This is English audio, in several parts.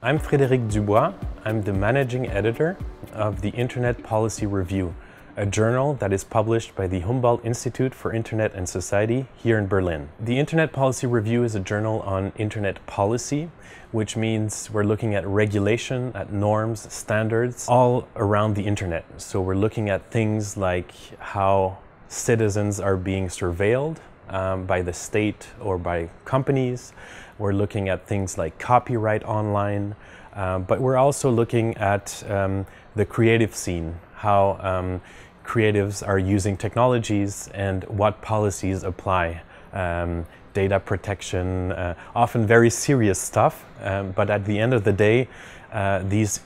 I'm Frédéric Dubois. I'm the managing editor of the Internet Policy Review, a journal that is published by the Humboldt Institute for Internet and Society here in Berlin. The Internet Policy Review is a journal on internet policy, which means we're looking at regulation, at norms, standards, all around the internet. So we're looking at things like how citizens are being surveilled, um, by the state or by companies. We're looking at things like copyright online, um, but we're also looking at um, the creative scene, how um, creatives are using technologies and what policies apply um, data protection, uh, often very serious stuff. Um, but at the end of the day, uh, these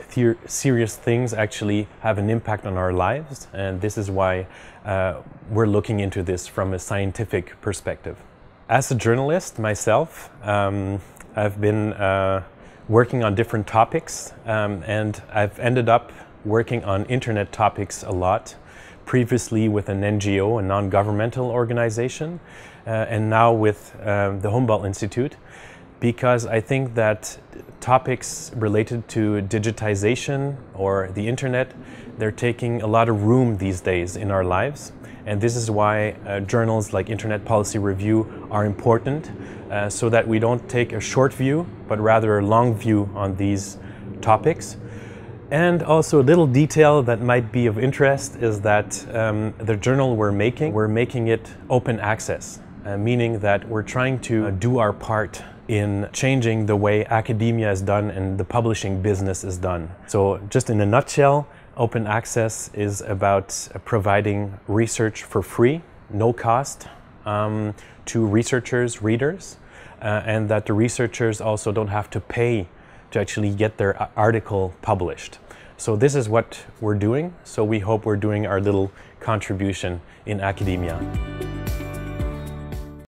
serious things actually have an impact on our lives. And this is why uh, we're looking into this from a scientific perspective. As a journalist myself, um, I've been uh, working on different topics um, and I've ended up working on internet topics a lot, previously with an NGO, a non-governmental organization, uh, and now with um, the Humboldt Institute, because I think that topics related to digitization or the internet, they're taking a lot of room these days in our lives. And this is why uh, journals like Internet Policy Review are important, uh, so that we don't take a short view, but rather a long view on these topics. And also a little detail that might be of interest is that um, the journal we're making, we're making it open access, uh, meaning that we're trying to uh, do our part in changing the way academia is done and the publishing business is done. So just in a nutshell, open access is about uh, providing research for free, no cost, um, to researchers, readers, uh, and that the researchers also don't have to pay to actually get their article published. So this is what we're doing. So we hope we're doing our little contribution in academia.